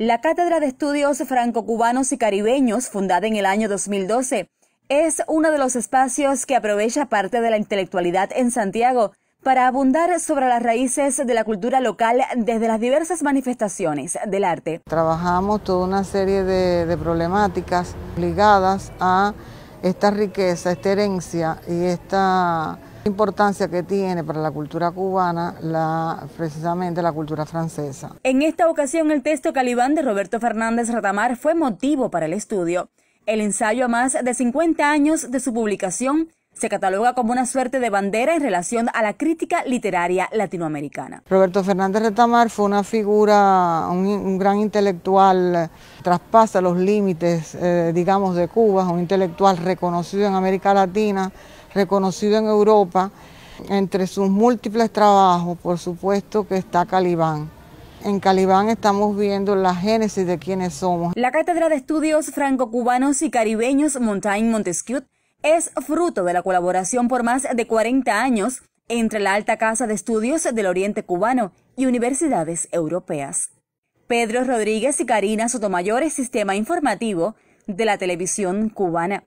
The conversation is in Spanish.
La Cátedra de Estudios Franco-Cubanos y Caribeños, fundada en el año 2012, es uno de los espacios que aprovecha parte de la intelectualidad en Santiago para abundar sobre las raíces de la cultura local desde las diversas manifestaciones del arte. Trabajamos toda una serie de, de problemáticas ligadas a esta riqueza, esta herencia y esta la importancia que tiene para la cultura cubana la, precisamente la cultura francesa. En esta ocasión el texto Calibán de Roberto Fernández Ratamar fue motivo para el estudio. El ensayo a más de 50 años de su publicación se cataloga como una suerte de bandera en relación a la crítica literaria latinoamericana. Roberto Fernández Retamar fue una figura, un, gran intelectual, traspasa los límites, eh, digamos, de Cuba, un intelectual reconocido en América Latina reconocido en Europa. Entre sus múltiples trabajos, por supuesto que está Calibán. En Calibán estamos viendo la génesis de quienes somos. La Cátedra de Estudios Franco-Cubanos y Caribeños Montaigne Montesquieu es fruto de la colaboración por más de 40 años entre la Alta Casa de Estudios del Oriente Cubano y universidades europeas. Pedro Rodríguez y Karina Sotomayor sistema informativo de la televisión cubana.